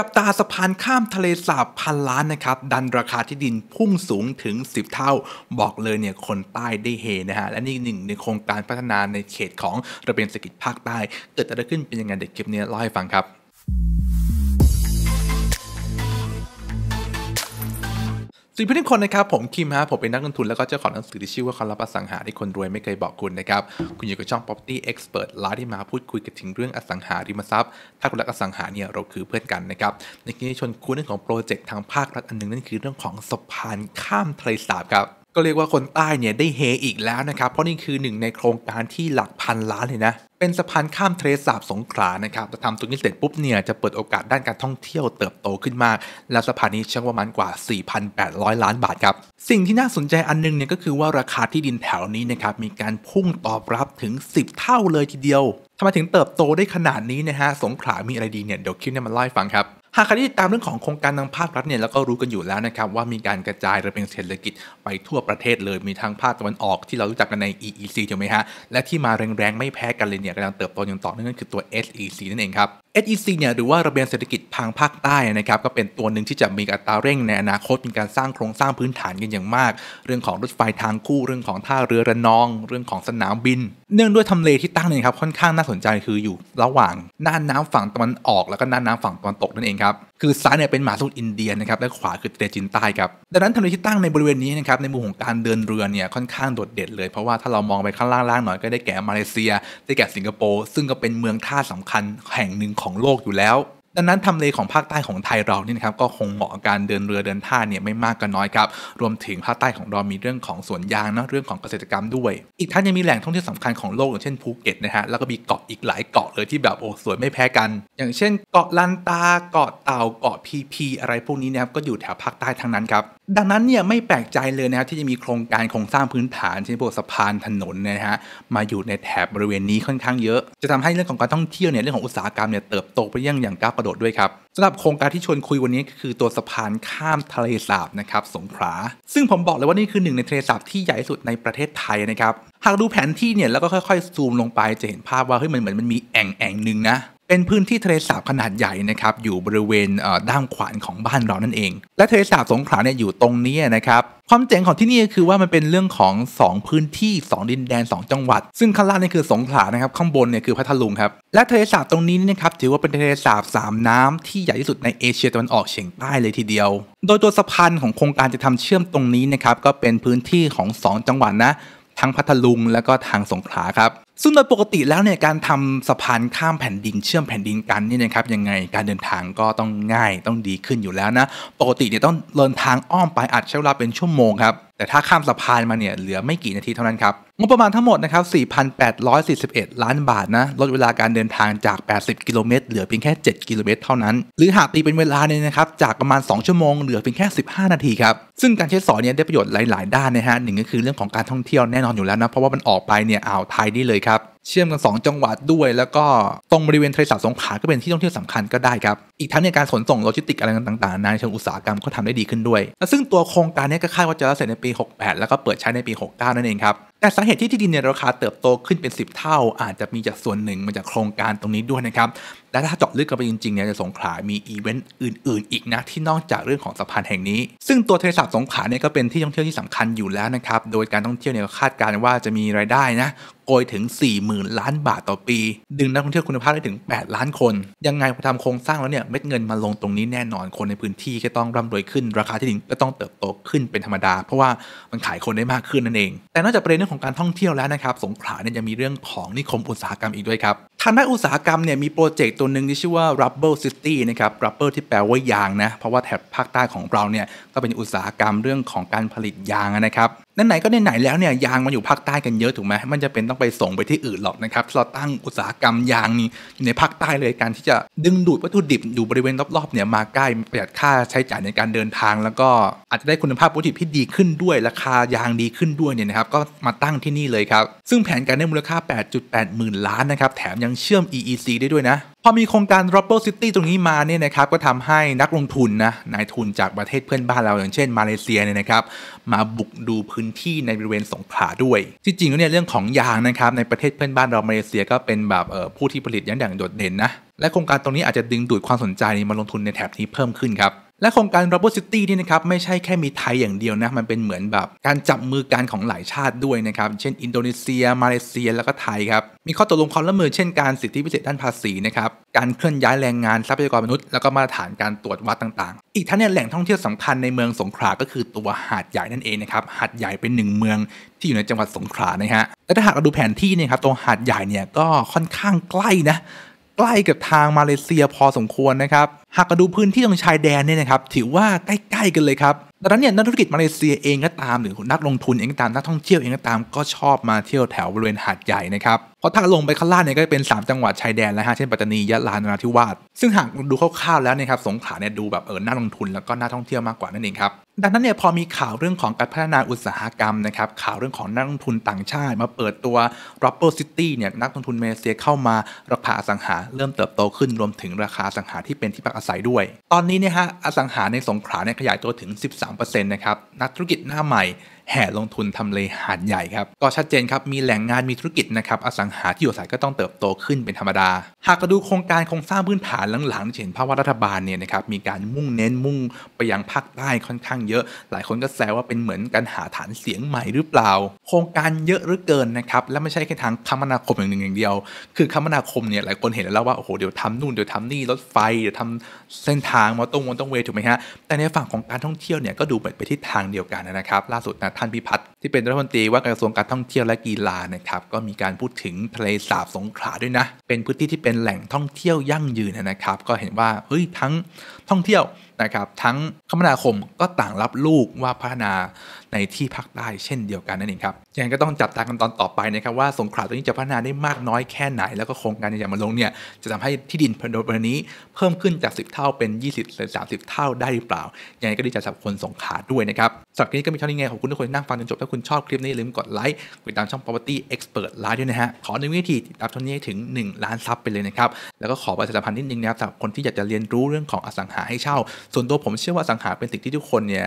จับตาสะพานข้ามทะเลสาบพันล้านนะครับ ดันราคาที่ดินพุ่งสูงถึง 10 เท่าบอกเลยเนี่ยคนใต้ได้เฮนะฮะ และนี่หนึ่งในโครงการพัฒนาในเขตของระเบียงเศรษฐกิจภาคใต้ เกิดอะไรขึ้นเป็นยังไงเด็กคลิปนี้เล่าให้ฟังครับสวัสดีเพื่อนคนนะครับผมคิมฮะผมเป็นนักลงทุนแล้วก็เจ้าของหนังสือที่ชื่อว่าคำรับอสังหาที่คนรวยไม่เคยบอกคุณนะครับคุณอยู่กับช่อง property expert ไลฟ์ที่มาพูดคุยกันถึงเรื่องอสังหาริมทรัพย์ ถ้าคุณรักอสังหาเนี่ยเราคือเพื่อนกันนะครับในที่นี้ชวนคุยเรื่องของโปรเจกต์ทางภาค รัฐอันหนึ่งนั่นคือเรื่องของสะพานข้ามทะเลสาบครับก็เรียกว่าคนใต้เนี่ยได้เฮอีกแล้วนะครับ เพราะนี่คือหนึ่งในโครงการที่หลักพันล้านเลยนะเป็นสะพานข้ามทะเลสาบสงขลานะครับ จะทำตรงนี้เสร็จปุ๊บเนี่ยจะเปิดโอกาสด้านการท่องเที่ยวเติบโตขึ้นมาก และสะพานนี้เชื่อว่ามันกว่า 4,800 ล้านบาทครับ สิ่งที่น่าสนใจอันนึงเนี่ยก็คือว่าราคาที่ดินแถวนี้นะครับมีการพุ่งตอบรับถึง 10 เท่าเลยทีเดียวทำไมถึงเติบโตได้ขนาดนี้นะฮะสงขลามีอะไรดีเนี่ยเดี๋ยวคิวเนี่ยมาไล่ฟังครับหากใครที่ติตามเรื่องของโครงการทางภาครัฐเนี่ยแล้วก็รู้กันอยู่แล้วนะครับว่ามีการกระจายระเบียงเศรษฐกิจไปทั่วประเทศเลยมีทั้งภาคตะวันออกที่เรารู้จักกันใน EEC ถูกไหมฮะและที่มาแรงๆ ไม่แพ้กันเลยเนี่ยกำลังเติบโตอย่างต่อเนื่องนั่นคือตัว SEC นั่นเองครับ SEC เนี่ยหรือว่าระเบียงเศรษฐกิจทางภาคใต้นะครับก็เป็นตัวหนึ่งที่จะมีอัตราเร่งในอนาคตมีการสร้างโครงสร้างพื้นฐานกันอย่างมาก เรื่องของรถไฟทางคู่เรื่องของท่าเรือระนองเรื่องของสนามบิน เนื่องด้วยทำเลที่ตั้งเนี่ยครับค่อนข้างน่าสนใจคืออยู่ ระหว่างน่าน้ำฝั่งตะวันออก แล้วก็น่าน้ำฝั่งตะวันตกนั่นเองครับคับคือซ้ายเนี่ยเป็นหมาสมุทรอินเดียนะครับและขวาคือทะเลจีนใต้ครับดังนั้นทะเลที่ตั้งในบริเวณนี้นะครับในมุมของการเดินเรือเนี่ยค่อนข้างโดดเด่นเลยเพราะว่าถ้าเรามองไปข้างล่างๆ หน่อยก็ได้แก่มาเลเซียได้แก่สิงคโปร์ ซึ่งก็เป็นเมืองท่าสำคัญแห่งหนึ่งของโลกอยู่แล้วดังนั้นทำเลของภาคใต้ของไทยเรานี่นะครับก็คงเหมาะการเดินเรือเดินท่าเนี่ยไม่มากก็น้อยครับ รวมถึงภาคใต้ของเรามีเรื่องของสวนยางนะเรื่องของเกษตรกรรมด้วย อีกท่านยังมีแหล่งท่องเที่ยวสำคัญของโลกอย่างเช่นภูเก็ตนะฮะแล้วก็มีเกาะอีกหลายเกาะเลยที่แบบโอ้สวยไม่แพ้กัน อย่างเช่นเกาะลันตาเกาะเต่าเกาะพีพีอะไรพวกนี้นะครับก็อยู่แถวภาคใต้ทั้งนั้นครับดังนั้นเนี่ยไม่แปลกใจเลยนะครับที่จะมีโครงการโครงสร้างพื้นฐานเช่นพวกสะพานถนนนะฮะมาอยู่ในแถบบริเวณนี้ค่อนข้างเยอะจะทำให้เรื่องของการท่องเที่ยวเนี่ยเรื่องของอุตสาหกรรมเนี่ยเติบโตไปยังอย่างก้าวกระโดดดด้วยครับสำหรับโครงการที่ชวนคุยวันนี้คือตัวสะพานข้ามทะเลสาบนะครับสงขลาซึ่งผมบอกเลยว่านี่คือหนึ่งในทะเลสาบที่ใหญ่สุดในประเทศไทยนะครับ หากดูแผนที่เนี่ยแล้วก็ค่อยๆ ซูมลงไปจะเห็นภาพว่าเฮ้ยมันเหมือนมันมีแอ่งแอ่งหนึ่งนะเป็นพื้นที่ทะเลสาบขนาดใหญ่นะครับ อยู่บริเวณด้านขวานของบ้านเรานั่นเอง และทะเลสาบสงขลาเนี่ยอยู่ตรงนี้นะครับ ความเจ๋งของที่นี่คือว่ามันเป็นเรื่องของ 2 พื้นที่ 2 ดินแดน2จังหวัด ซึ่งข้างล่างนี่คือสงขลานะครับข้างบนเนี่ยคือพัทลุงครับ และทะเลสาบตรงนี้นะครับถือว่าเป็นทะเลสาบสามน้ำที่ใหญ่ที่สุดในเอเชียตะวันออกเฉียงใต้เลยทีเดียว โดยตัวสะพานของโครงการจะทำเชื่อมตรงนี้นะครับก็เป็นพื้นที่ของ2จังหวัดนะ ทั้งพัทลุงและก็ทางสงขลาครับซึ่งโดยปกติแล้วเนี่ยการทำสะพานข้ามแผ่นดินเชื่อมแผ่นดินกันนี่นะครับยังไงการเดินทางก็ต้องง่ายต้องดีขึ้นอยู่แล้วนะ ปกติเนี่ยต้องเดินทางอ้อมไปอาจใช้เวลาเป็นชั่วโมงครับแต่ถ้าข้ามสะพานมาเนี่ยเหลือไม่กี่นาทีเท่านั้นครับงบประมาณทั้งหมดนะครับ 4,841 ล้านบาทนะลดเวลาการเดินทางจาก 80 กิโลเมตรเหลือเพียงแค่ 7 กิโลเมตรเท่านั้น หรือหากตีเป็นเวลาเนี่ยนะครับจากประมาณ 2 ชั่วโมงเหลือเพียงแค่ 15 นาทีครับซึ่งการใช้สอนเนี่ยได้ประโยชน์หลาย ๆ ด้านนะฮะหนึ่งก็คือเรื่องของการท่องเที่ยวแน่นอนอยู่แล้วนะเพราะว่ามันออกไปเนี่ยอ่าวไทยนี่เลยครับเชื่อมกัน 2จังหวัดด้วย แล้วก็ตรงบริเวณทะเลสาบสงขลาก็เป็นที่ท่องเที่ยวสำคัญก็ได้ครับ อีกทั้งในการขนส่งโลจิสติกอะไรต่างๆในเชิงอุตสาหกรรมก็ทำได้ดีขึ้นด้วย และซึ่งตัวโครงการนี้ก็คาดว่าจะเสร็จในปี 68 แล้วก็เปิดใช้ในปี 69 นั่นเองครับ แต่สาเหตุที่ที่ดินในราคาเติบโตขึ้นเป็น 10 เท่า อาจจะมีจากส่วนหนึ่งมาจากโครงการตรงนี้ด้วยนะครับและถ้าเจาะลึกกันไปจริงๆเนี่ยในสงขลา มีอีเวนต์อื่นๆอีกนะที่นอกจากเรื่องของสะพานแห่งนี้ ซึ่งตัวทะเลสาบสงขลาเนี่ยก็เป็นที่ท่องเที่ยวที่สำคัญอยู่แล้วนะครับ โดยการท่องเที่ยวเนี่ยคาดการณ์ว่าจะมีรายได้นะโกยถึง 40,000 ล้านบาทต่อปี ดึงนักท่องเที่ยวคุณภาพได้ถึง 8 ล้านคน ยังไงพอทำโครงสร้างแล้วเนี่ยเม็ดเงินมาลงตรงนี้แน่นอน คนในพื้นที่ก็ต้องร่ำรวยขึ้น ราคาที่ดินก็ต้องเติบโตขึ้นเป็นธรรมดา เพราะว่ามันขายคนได้มากขึ้นนั่นเอง แต่นอกจากประเด็นเรื่องของการท่องเที่ยวแล้วนะครับสงขลาเนี่ยยังมีเรื่องของนิคมอุตสาหกรรมอีกด้วยครับทางด้านอุตสาหกรรมเนี่ยมีโปรเจกต์ตัวหนึ่งที่ชื่อว่า Rubber City นะครับ Rubber ที่แปลว่ายางนะ เพราะว่าแถบภาคใต้ของเราเนี่ยก็เป็นอุตสาหกรรมเรื่องของการผลิตยางนะครับไหนๆก็ไหนๆแล้วเนี่ยยางมันอยู่ภาคใต้กันเยอะ ถูกไหม มันจะเป็นต้องไปส่งไปที่อื่นหรอกนะครับเราตั้งอุตสาหกรรมยางนี้อยู่ในภาคใต้เลยการที่จะดึงดูด วัตถุดิบ อยู่บริเวณรอบๆเนี่ยมาใกล้ประหยัดค่าใช้จ่ายในการเดินทาง แล้วก็อาจจะได้คุณภาพวัตถุดิบที่ดีขึ้นด้วยราคายางดีขึ้นด้วยเนี่ยนะครับก็มาตั้งที่นี่เลยครับซึ่งแผนการได้มูลค่า 8.8หมื่นล้านนะครับแถมยังเชื่อม EEC ได้ด้วยนะพอมีโครงการ r o b b e r City ตรงนี้มาเนี่ยนะครับก็ทำให้นักลงทุนนะนายทุนจากประเทศเพื่อนบ้านเราอย่างเช่นมาเลเซียเนี่ยนะครับมาบุกดูพื้นที่ในบริเวณสงขลาด้วย ที่จริงแล้วเนี่ยเรื่องของยางนะครับในประเทศเพื่อนบ้านเรามาเลเซียก็เป็นแบบผู้ที่ผลิตยางอย่างโดดเด่นนะและโครงการตรงนี้อาจจะดึงดูดความสนใจมาลงทุนในแถบนี้เพิ่มขึ้นครับและโครงการ Robot City นี่นะครับไม่ใช่แค่มีไทยอย่างเดียวนะมันเป็นเหมือนแบบการจับมือกันของหลายชาติด้วยนะครับ เช่นอินโดนีเซีย มาเลเซีย แล้วก็ไทยครับมีข้อตกลงความร่วมมือเช่นการสิทธิพิเศษด้านภาษีนะครับการเคลื่อนย้ายแรงงาน ทรัพยากรมนุษย์ แล้วก็มาตรฐานการตรวจวัดต่างๆ อีกทั้งเนี่ยแหล่งท่องเที่ยวสำคัญในเมืองสงขลาก็คือตัวหาดใหญ่นั่นเองนะครับหาดใหญ่เป็นหนึ่งเมืองที่อยู่ในจังหวัดสงขลานะฮะและถ้าหากเราดูแผนที่เนี่ยครับตัวหาดใหญ่เนี่ยก็ค่อนข้างใกล้นะใกล้กับทางมาเลเซียพอสมควรนะครับหากดูพื้นที่ตรงชายแดนเนี่ยนะครับถือว่าใกล้ๆกันเลยครับดังนั้นเนี่ยนักธุรกิจมาเลเซียเองก็ตาม หรือนักลงทุนเองก็ตามนักท่องเที่ยวเองก็ตามก็ชอบมาเที่ยวแถวบริเวณหาดใหญ่นะครับเพราะถ้าลงไปข้างล่างเนี่ยก็จะเป็น 3 จังหวัดชายแดน แล้วฮะเช่นปัตตานียะลานราธิวาสซึ่งหากดูคร่าวๆแล้วเนี่ยครับสงขลาเนี่ยดูแบบเออน่าลงทุนแล้วก็น่าท่องเที่ยวมากกว่านั่นเองครับดังนั้นเนี่ยพอมีข่าวเรื่องของการพัฒนาอุตสาหกรรมนะครับข่าวเรื่องของนักลงทุนต่างชาติ มาเปิดตัว r o p p e r City เนี่ยนักลงทุนเมเซียเข้ามาราคาอสังหาเริ่มเติบโตขึ้น รวมถึงราคาอสังหาที่เป็นที่พักอาศัยด้วย ตอนนี้เนี่ยฮะอสังหาในสงขลาเนี่ยขยายตัวถึง 13%นะครับนักธุรกิจหน้าใหม่แห่ลงทุนทำเลหาดใหญ่ครับ ก็ชัดเจนครับ มีแหล่งงานมีธุรกิจนะครับอสังหาที่อยู่อาศัยก็ต้องเติบโตขึ้นเป็นธรรมดา หากดูโครงการโครงสร้างพื้นฐานหลังๆเห็นภาวะรัฐบาลเนี่ยนะครับมีการมุ่งเน้นมุ่งไปยังภาคใต้ค่อนข้างเยอะ หลายคนก็แซวว่าเป็นเหมือนการหาฐานเสียงใหม่หรือเปล่า โครงการเยอะหรือเกินนะครับและไม่ใช่แค่ทางคมนาคมอย่างหนึ่งอย่างเดียว คือคมนาคมเนี่ยหลายคนเห็นแล้วว่าโอ้โหเดี๋ยวทำนู่นเดี๋ยวทำนี่รถไฟเดี๋ยวทำเส้นทางมอเตอร์วงต้องเวทถูกไหมฮะแต่ในฝั่งของการท่องเที่ยวเนี่ยก็ดูเหมือนไปทิศทางเดียวกันนะครับล่าสุดนะท่านพิพัฒน์ที่เป็น รัฐมนตรีว่าการกระทรวงการท่องเที่ยวและกีฬานะครับ ก็มีการพูดถึงทะเลสาบสงขลาด้วยนะ เป็นพื้นที่ที่เป็นแหล่งท่องเที่ยวยั่งยืนนะครับ ก็เห็นว่าเฮ้ยทั้งท่องเที่ยวนะครับทั้งคมนาคมก็ต่างรับลูกว่าพัฒนาในที่ภาคใต้เช่นเดียวกันนั่นเองครับยังก็ต้องจับตากันตอนต่อไปนะครับว่าสงขลาตัวนี้จะพัฒนาได้มากน้อยแค่ไหน แล้วก็โครงการอย่ามาลงเนี่ย จะทำให้ที่ดินพนธุ์นี้เพิ่มขึ้นจาก 10 เท่าเป็น20หรือ30 เท่าได้หรือเปล่า ยังก็ดีใจสำหรับคนสงขลาด้วยนะครับสำหรับนี้ก็มีเท่านี้ไงขอบคุณทุกคนนั่งฟังจนจบถ้าคุณชอบคลิปนี้ลืมกดไลค์ติดตามช่อง Property Expert ไลฟ์ด้วยนะฮะขอในวิธีติดตามท่อนี้ถึง 1 ล้านซับไปเลยนะครับแล้วก็ขอประชาสัมพันธ์นิดนึงนะครับสำหรับคนที่อยากจะเรียนรู้เรื่องของอสังหาให้เช่าส่วนตัวผมเชื่อว่าสังหาเป็นสิ่งที่ทุกคนเนี่ย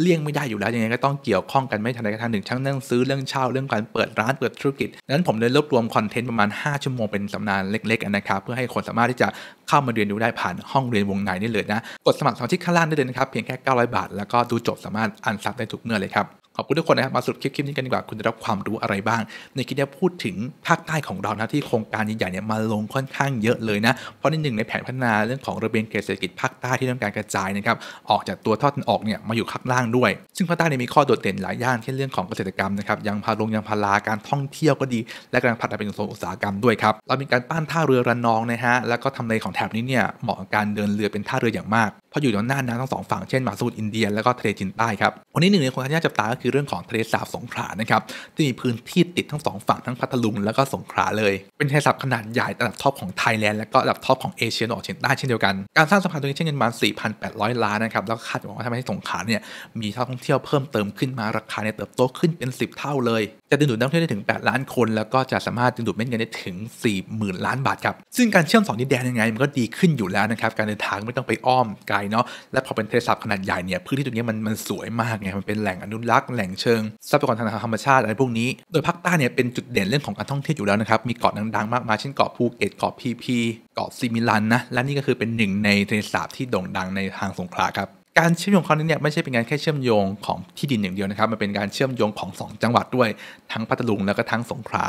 เลี่ยงไม่ได้อยู่แล้ว ยังไงก็ต้องเกี่ยวข้องกันไม่ทันใดก็ทันหนึ่งทั้งเรื่องซื้อเรื่องเช่า เรื่องการเปิดร้าน เปิดธุรกิจ นั้นผมเลยรวบรวมคอนเทนต์ประมาณ 5 ชั่วโมงเป็นสำนานเล็กๆนะครับ เพื่อให้คนสามารถที่จะเข้ามาเรียนรู้ได้ผ่านห้องเรียนวงในนี่เลยนะ กดสมัครสมาชิกข้างล่างได้เลยนะครับ เพียงแค่ 900 บาท แล้วก็ดูจบ สามารถอ่านซับได้ทุกเมื่อเลยครับขอบคุณทุกคนนะครับมาสรุปคลิปคลิปนี้กันดีกว่า คุณจะรับความรู้อะไรบ้าง ในคลิปนี้พูดถึงภาคใต้ของเรานะที่โครงการใหญ่ๆเนี่ยมาลงค่อนข้างเยอะเลยนะเพราะในหนึ่งในแผนพัฒนาเรื่องของระเบียงเศรษฐกิจภาคใต้ที่ต้องการกระจายนะครับออกจากตัวทอดออกเนี่ยมาอยู่ข้างล่างด้วย ซึ่งภาคใต้เนี่ยมีข้อโดดเด่นหลายย่านเช่นเรื่องของเกษตรกรรมนะครับยังพาลงยังพาราการท่องเที่ยวก็ดี และการพัฒนาเป็นโซนอุตสาหกรรมด้วยครับเรา มีการปั้นท่าเรือระนองนะฮะแล้วก็ทำเลของแถบนี้เนี่ยเหมาะกับการเดินเรือเป็นท่าเรืออย่างมากเพราะอยู่ตรงหน้าน้ำทั้งสองฝั่งเช่นมาสทรอินเดียแล้วก็ทะเลจีนใต้ครับวันนี้หนึ่งในคนที่น่าจับตาก็ือเรื่องของทะเลสาบสงขลานะครับที่มีพื้นที่ติดทั้งสองฝั่งทั้งพัทลุง และก็สงขลาเลยเป็นทะเลสาบขนาดใหญ่ระดับท็อปของไทยแลนด์และก็ระดับท็อปของเอเชียตะวันออกเฉียงใต้เช่นเดียวกันการสร้างสะพานตรงนี้ใช้เงินประมาณ4,800 ล้านนะครับแล้วคาดหวังว่าทำให้สงขลาเนี่ยมีท่องเที่ยวเพิ่มเติมขึ้นมาราคาเนี่ยเติบโตขึ้นเป็น 10 เท่าเลยจะดึงดูดนักท่องเที่ยวได้ถึง 8 ล้านคน แล้วก็จะสามารถดึงดูดเม็ดเงินได้ถึง 40,000ล้านบาทครับซึ่งการเชื่อมสองดินแดนยังไงมันก็ดีขึ้นอยู่แล้วนะครับการเดินทางไม่ต้องไปอ้อมไกลเนาะและพอเป็นทะเลสาบขนาดใหญ่เนี่ยพื้นที่ตรงนี้มันมันสวยมากไงมันเป็นแหล่งอนุรักษ์แหล่งเชิงทรัพยากรทางธรรมชาติอะไรพวกนี้ โดยภาคใต้เนี่ยเป็นจุดเด่นเรื่องของการท่องเที่ยวอยู่แล้วนะครับ มีเกาะดังๆ มากมายเช่นเกาะภูเก็ตเกาะพีพีเกาะซีมิลันนะ และนี่ก็คือเป็นหนึ่งในทะเลสาบที่โด่งดังในทางสงขลาครับ การเชื่อมโยงครั้งนี้เนี่ยไม่ใช่เป็นการแค่เชื่อมโยงของที่ดินอย่างเดียวนะครับ มันเป็นการเชื่อมโยงของ 2 จังหวัดด้วย ทั้งพัทลุงแล้วก็ทั้งสงขลา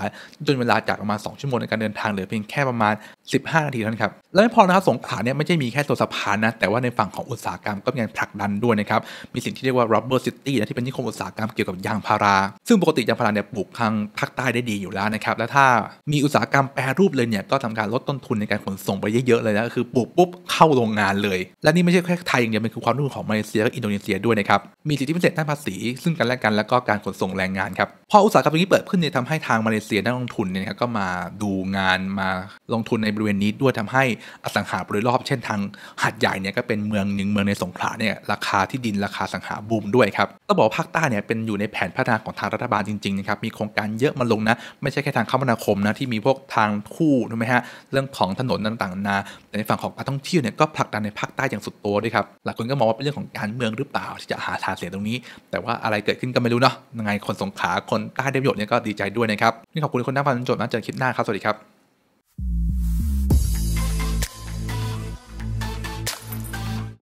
จนเวลาจากประมาณ2ชั่วโมงในการเดินทางเหลือเพียงแค่ประมาณ15 นาทีเท่านั้นครับ แล้วไม่พอนะครับสงขลาเนี่ยไม่ใช่มีแค่ตัวสะพานนะ แต่ว่าในฝั่งของอุตสาหกรรมก็มีการผลักดันด้วยนะครับ มีสิ่งที่เรียกว่า rubber city นะที่เป็นนิคมอุตสาหกรรมเกี่ยวกับยางพารา ซึ่งปกติยางพาราเนี่ยปลูกทางภาคใต้ได้ดีอยู่แล้วนะครับ และถ้ามีอุตสาหกรรมแปรรูปเลยเนี่ย ก็ทำการลดต้นทุนในการขนส่งไปเยอะๆเลยนะคือปลูกปุ๊บเข้าโรงงานเลย และนี่ไม่ใช่แค่ไทยอย่างเดียวมันคือความร่วมของมาเลเซียกับอินโดนีเซียด้วยนะครับ มีสิทธิพิเศษด้านภาษี ซึ่งกันและกันแล้วก็การขนส่งแรงงานครับพออุตสาหกรรมนี้เปิดขึ้นเนี่ยทำให้ทางมาเลเซียนักลงทุนเนี่ยก็มาดูงานมาลงทุนในบริเวณนี้ด้วยทำให้อสังหาบริรอบเช่นทางหัดใหญ่เนี่ยก็เป็นเมืองหนึ่งเมืองในสงขลาเนี่ยราคาที่ดินราคาสังหาบูมด้วยครับต้องบอกภาคใต้เนี่ยเป็นอยู่ในแผนพัฒนาของทางรัฐบาลจริงๆนะครับมีโครงการเยอะมาลงนะ ไม่ใช่แค่ทางคมนาคมนะที่มีพวกทางคู่ถูกไหมฮะเรื่องของถนนต่างๆนาแต่ในฝั่งของการท่องเที่ยวเนี่ยก็ผลักดันในภาคใต้อย่างสุดตัวด้วยครับหลายคนก็มองว่าเป็นเรื่องของการเมืองหรือเปล่าที่จะหาทางเสียตรงนี้ แต่ว่าอะไรเกิดขึ้นก็ไม่รู้เนาะยังไงคนสงขลาคนใต้ได้ประโยชน์เนี่ยก็ดีใจด้วยนะครับนี่ขอบคุณคนน้าฟังจนจบนะเจอคลิปหน้าครับสวัสดีครับ